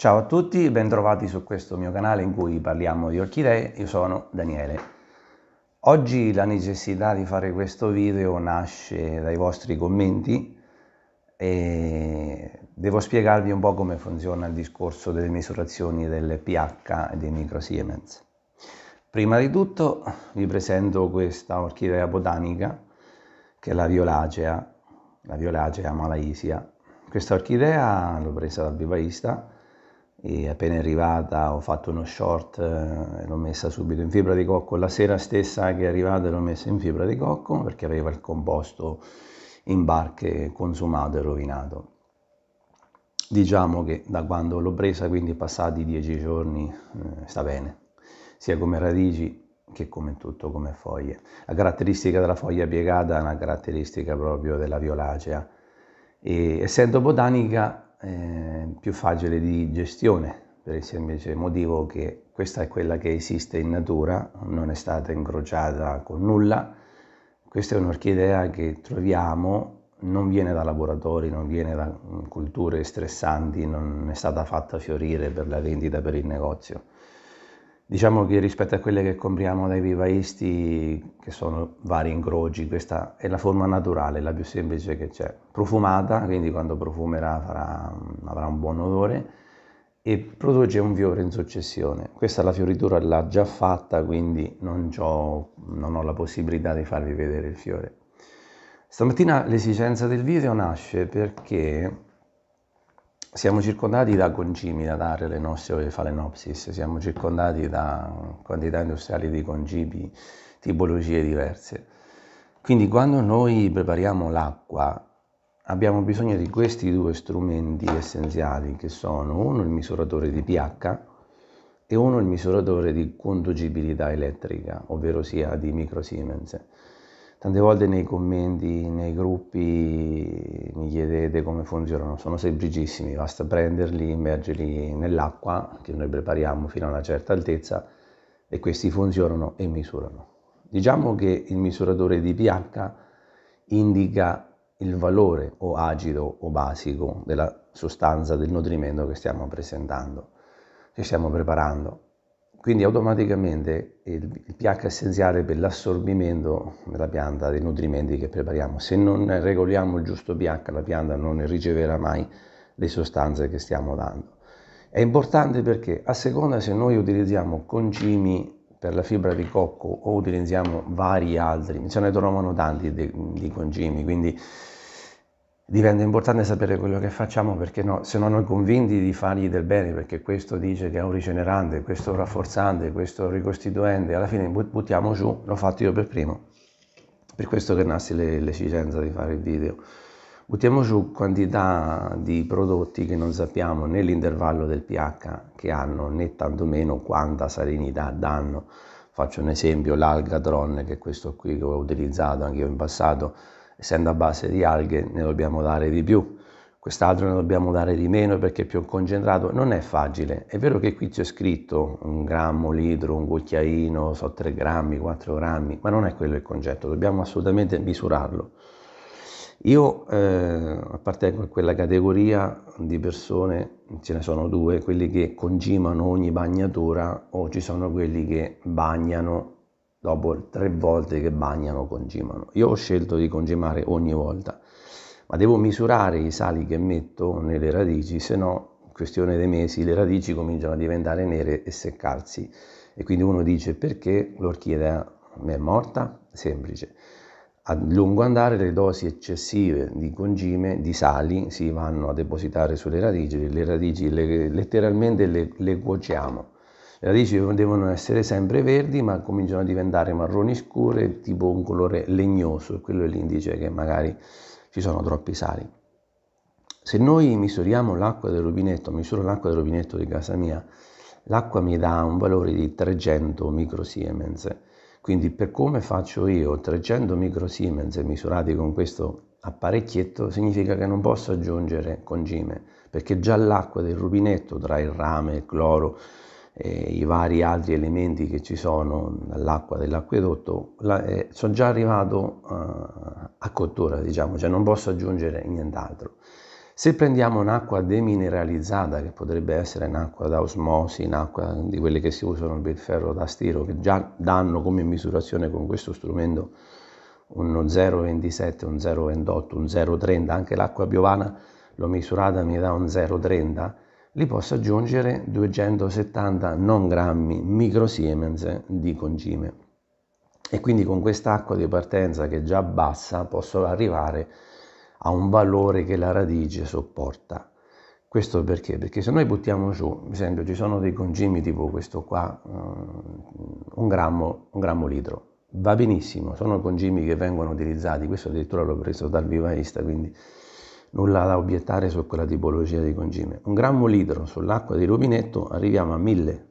Ciao a tutti, bentrovati su questo mio canale in cui parliamo di orchidee, io sono Daniele. Oggi la necessità di fare questo video nasce dai vostri commenti e devo spiegarvi un po' come funziona il discorso delle misurazioni del pH e dei Siemens. Prima di tutto vi presento questa orchidea botanica che è la violacea, la violacea Malaysia. Questa orchidea l'ho presa da vivaista e appena arrivata ho fatto uno short eh, e l'ho messa subito in fibra di cocco. La sera stessa che è arrivata l'ho messa in fibra di cocco perché aveva il composto in barche consumato e rovinato. Diciamo che da quando l'ho presa, quindi passati dieci giorni, eh, sta bene, sia come radici che come tutto come foglie. La caratteristica della foglia piegata è una caratteristica proprio della violacea e essendo botanica Ehm, più facile di gestione, per il semplice motivo che questa è quella che esiste in natura, non è stata incrociata con nulla. Questa è un'orchidea che troviamo, non viene da laboratori, non viene da mm, culture stressanti, non è stata fatta fiorire per la vendita, per il negozio Diciamo che rispetto a quelle che compriamo dai vivaisti, che sono vari ingrogi, questa è la forma naturale, la più semplice che c'è. Profumata, quindi quando profumerà farà, avrà un buon odore e produce un fiore in successione. Questa la fioritura l'ha già fatta, quindi non, non ho la possibilità di farvi vedere il fiore. Stamattina l'esigenza del video nasce perché siamo circondati da concimi, da dare le nostre falenopsis, siamo circondati da quantità industriali di concimi, tipologie diverse. Quindi quando noi prepariamo l'acqua abbiamo bisogno di questi due strumenti essenziali che sono uno il misuratore di pH e uno il misuratore di conducibilità elettrica, ovvero sia di microsiemens. Tante volte nei commenti, nei gruppi mi chiedete come funzionano, sono semplicissimi, basta prenderli, immergerli nell'acqua che noi prepariamo fino a una certa altezza e questi funzionano e misurano. Diciamo che il misuratore di pH indica il valore o acido o basico della sostanza del nutrimento che stiamo presentando, che stiamo preparando quindi automaticamente il, il pH è essenziale per l'assorbimento della pianta dei nutrimenti che prepariamo. Se non regoliamo il giusto pH la pianta non riceverà mai le sostanze che stiamo dando. È importante perché a seconda se noi utilizziamo concimi per la fibra di cocco o utilizziamo vari altri, ce ne trovano tanti di, di concimi, quindi diventa importante sapere quello che facciamo perché no, se non noi convinti di fargli del bene, perché questo dice che è un rigenerante, questo rafforzante, questo ricostituente, alla fine buttiamo giù, l'ho fatto io per primo, per questo che nasce l'esigenza di fare il video. Buttiamo giù quantità di prodotti che non sappiamo né l'intervallo del pH che hanno né tantomeno quanta salinità danno. Faccio un esempio, l'algatron che è questo qui che ho utilizzato anche io in passato, essendo a base di alghe ne dobbiamo dare di più, quest'altro ne dobbiamo dare di meno perché è più concentrato, non è facile. È vero che qui c'è scritto un grammo, un litro, un cucchiaino, so 3 grammi, 4 grammi, ma non è quello il concetto, dobbiamo assolutamente misurarlo. Io eh, appartengo a quella categoria di persone, ce ne sono due, quelli che congimano ogni bagnatura o ci sono quelli che bagnano dopo tre volte che bagnano congimano. Io ho scelto di congimare ogni volta, ma devo misurare i sali che metto nelle radici, se no in questione dei mesi le radici cominciano a diventare nere e seccarsi. E quindi uno dice perché l'orchidea è morta? Semplice. A lungo andare le dosi eccessive di congime, di sali, si vanno a depositare sulle radici, le radici le, letteralmente le, le cuociamo le radici devono essere sempre verdi, ma cominciano a diventare marroni scure, tipo un colore legnoso, e quello è l'indice che magari ci sono troppi sali. Se noi misuriamo l'acqua del rubinetto, misuro l'acqua del rubinetto di casa mia, l'acqua mi dà un valore di 300 microsiemens. Quindi per come faccio io 300 microsiemens misurati con questo apparecchietto significa che non posso aggiungere concime, perché già l'acqua del rubinetto tra il rame, il cloro, eh, i vari altri elementi che ci sono dall'acqua dell'acquedotto, la, eh, sono già arrivato eh, a cottura, diciamo, cioè non posso aggiungere nient'altro. Se prendiamo un'acqua demineralizzata, che potrebbe essere un'acqua da osmosi, un'acqua di quelle che si usano per ferro da stiro, che già danno come misurazione con questo strumento uno 0,27, un 0,28, un 0,30, anche l'acqua piovana l'ho misurata mi dà un 0,30, li posso aggiungere 270 non grammi micro siemens di concime. E quindi con quest'acqua di partenza che è già bassa posso arrivare a un valore che la radice sopporta. Questo perché? Perché se noi buttiamo su, per esempio ci sono dei concimi tipo questo qua, eh, un grammo, un grammo litro, va benissimo, sono concimi che vengono utilizzati, questo addirittura l'ho preso dal vivaista, quindi nulla da obiettare su quella tipologia di concime. Un grammo litro sull'acqua di rubinetto arriviamo a 1000.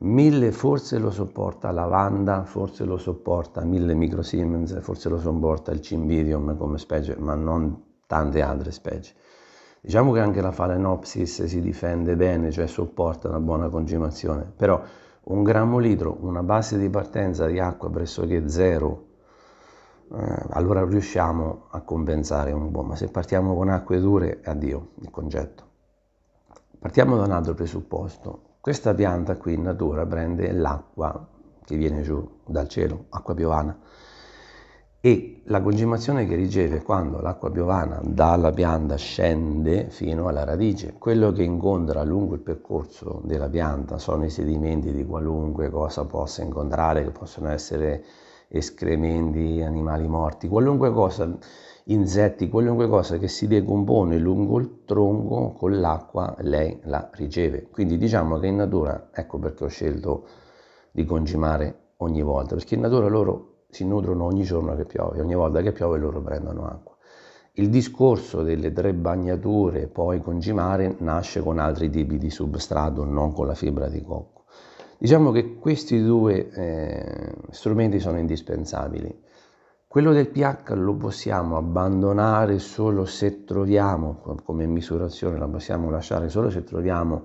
1000 forse lo sopporta lavanda, forse lo sopporta 1000 microsiemens, forse lo sopporta il cimbidium come specie, ma non tante altre specie. Diciamo che anche la Phalaenopsis si difende bene, cioè sopporta una buona congimazione, però un grammo litro, una base di partenza di acqua pressoché zero, eh, allora riusciamo a compensare un po', ma se partiamo con acque dure, addio il concetto. Partiamo da un altro presupposto. Questa pianta qui in natura prende l'acqua che viene giù dal cielo, acqua piovana, e la concimazione che riceve quando l'acqua piovana dalla pianta scende fino alla radice, quello che incontra lungo il percorso della pianta sono i sedimenti di qualunque cosa possa incontrare, che possono essere escrementi, animali morti, qualunque cosa, insetti, qualunque cosa che si decompone lungo il tronco con l'acqua lei la riceve. Quindi diciamo che in natura, ecco perché ho scelto di congimare ogni volta, perché in natura loro si nutrono ogni giorno che piove, ogni volta che piove loro prendono acqua. Il discorso delle tre bagnature poi congimare nasce con altri tipi di substrato, non con la fibra di cocco. Diciamo che questi due eh, strumenti sono indispensabili. Quello del pH lo possiamo abbandonare solo se troviamo, come misurazione la possiamo lasciare solo se troviamo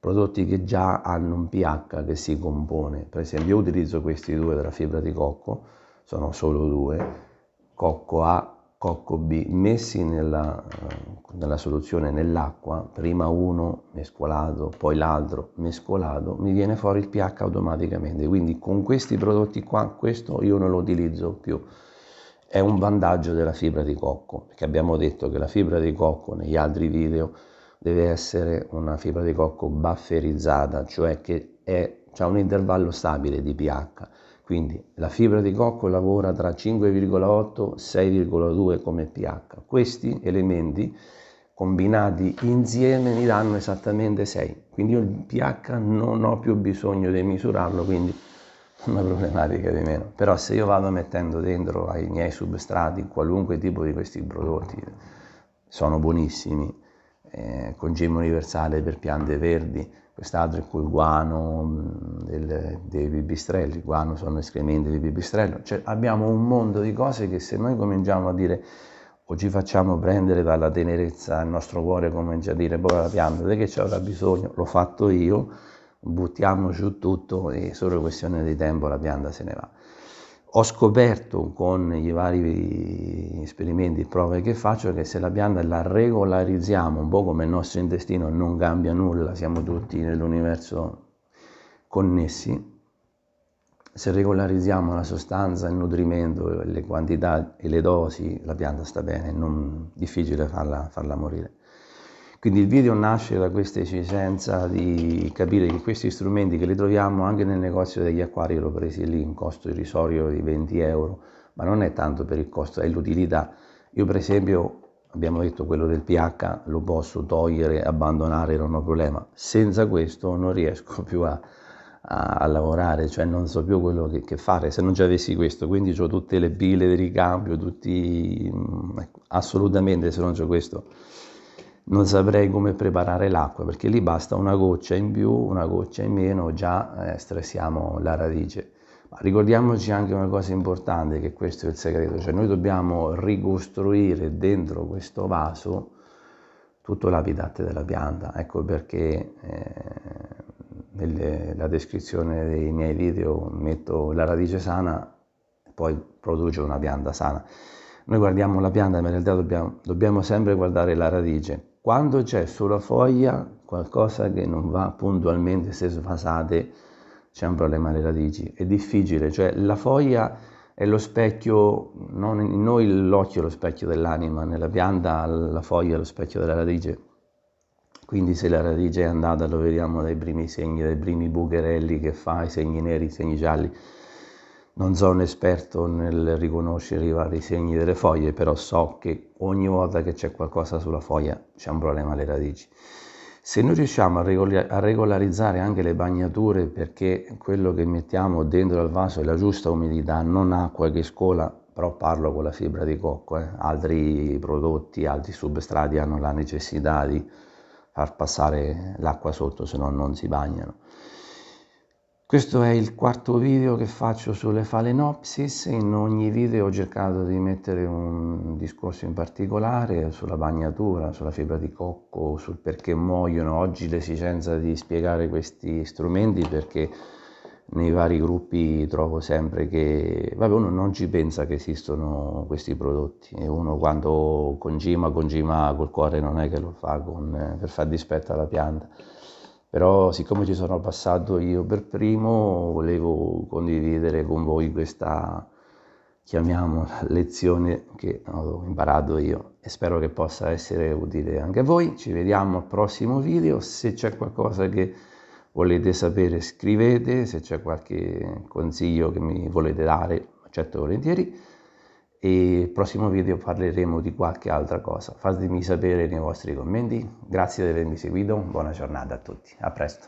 prodotti che già hanno un pH che si compone. Per esempio io utilizzo questi due della fibra di cocco, sono solo due, cocco A coccobi messi nella, nella soluzione nell'acqua, prima uno mescolato, poi l'altro mescolato, mi viene fuori il pH automaticamente. Quindi con questi prodotti qua, questo io non lo utilizzo più. È un vantaggio della fibra di cocco, perché abbiamo detto che la fibra di cocco negli altri video deve essere una fibra di cocco bufferizzata, cioè che ha un intervallo stabile di pH quindi la fibra di cocco lavora tra 5,8 e 6,2 come pH. Questi elementi combinati insieme mi danno esattamente 6. Quindi io il pH non ho più bisogno di misurarlo, quindi una problematica di meno. Però se io vado mettendo dentro ai miei substrati qualunque tipo di questi prodotti, sono buonissimi, eh, con gemme universale per piante verdi, quest'altro è col guano mm, del, dei pipistrelli, il guano sono escrementi di pipistrello, cioè abbiamo un mondo di cose che se noi cominciamo a dire o ci facciamo prendere dalla tenerezza, il nostro cuore comincia a dire povera boh, pianta, di che ci avrà bisogno, l'ho fatto io, buttiamo giù tutto e solo questione di tempo la pianta se ne va ho scoperto con i vari esperimenti e prove che faccio che se la pianta la regolarizziamo un po' come il nostro intestino non cambia nulla, siamo tutti nell'universo connessi, se regolarizziamo la sostanza, il nutrimento, le quantità e le dosi, la pianta sta bene, è difficile farla, farla morire. Quindi il video nasce da questa esigenza di capire che questi strumenti che li troviamo anche nel negozio degli acquari, l'ho presi lì in costo irrisorio di 20 euro, ma non è tanto per il costo, è l'utilità. Io per esempio, abbiamo detto quello del pH, lo posso togliere, abbandonare, non ho problema. Senza questo non riesco più a, a, a lavorare, cioè non so più quello che, che fare se non ci avessi questo. Quindi ho tutte le pile di ricambio, tutti... Mm, ecco, assolutamente se non c'è questo non saprei come preparare l'acqua perché lì basta una goccia in più, una goccia in meno, già eh, stressiamo la radice. Ma ricordiamoci anche una cosa importante, che questo è il segreto, cioè noi dobbiamo ricostruire dentro questo vaso tutto l'habitat della pianta, ecco perché eh, nella descrizione dei miei video metto la radice sana e poi produce una pianta sana. Noi guardiamo la pianta, ma in realtà dobbiamo, dobbiamo sempre guardare la radice quando c'è sulla foglia qualcosa che non va puntualmente, se svasate, c'è un problema alle radici. È difficile, cioè la foglia è lo specchio, non, noi l'occhio è lo specchio dell'anima, nella pianta la foglia è lo specchio della radice. Quindi se la radice è andata lo vediamo dai primi segni, dai primi bucherelli che fa, i segni neri, i segni gialli. Non sono esperto nel riconoscere i vari segni delle foglie, però so che ogni volta che c'è qualcosa sulla foglia c'è un problema alle radici. Se noi riusciamo a regolarizzare anche le bagnature perché quello che mettiamo dentro al vaso è la giusta umidità, non acqua che scola, però parlo con la fibra di cocco, eh. altri prodotti, altri substrati hanno la necessità di far passare l'acqua sotto, se no non si bagnano. Questo è il quarto video che faccio sulle falenopsis, in ogni video ho cercato di mettere un discorso in particolare sulla bagnatura, sulla fibra di cocco, sul perché muoiono. Oggi l'esigenza di spiegare questi strumenti perché nei vari gruppi trovo sempre che vabbè, uno non ci pensa che esistono questi prodotti e uno quando congima, congima col cuore non è che lo fa con, per far dispetto alla pianta però siccome ci sono passato io per primo volevo condividere con voi questa chiamiamola lezione che ho imparato io e spero che possa essere utile anche a voi ci vediamo al prossimo video se c'è qualcosa che volete sapere scrivete se c'è qualche consiglio che mi volete dare accetto volentieri e il prossimo video parleremo di qualche altra cosa. Fatemi sapere nei vostri commenti, grazie di avermi seguito, buona giornata a tutti, a presto.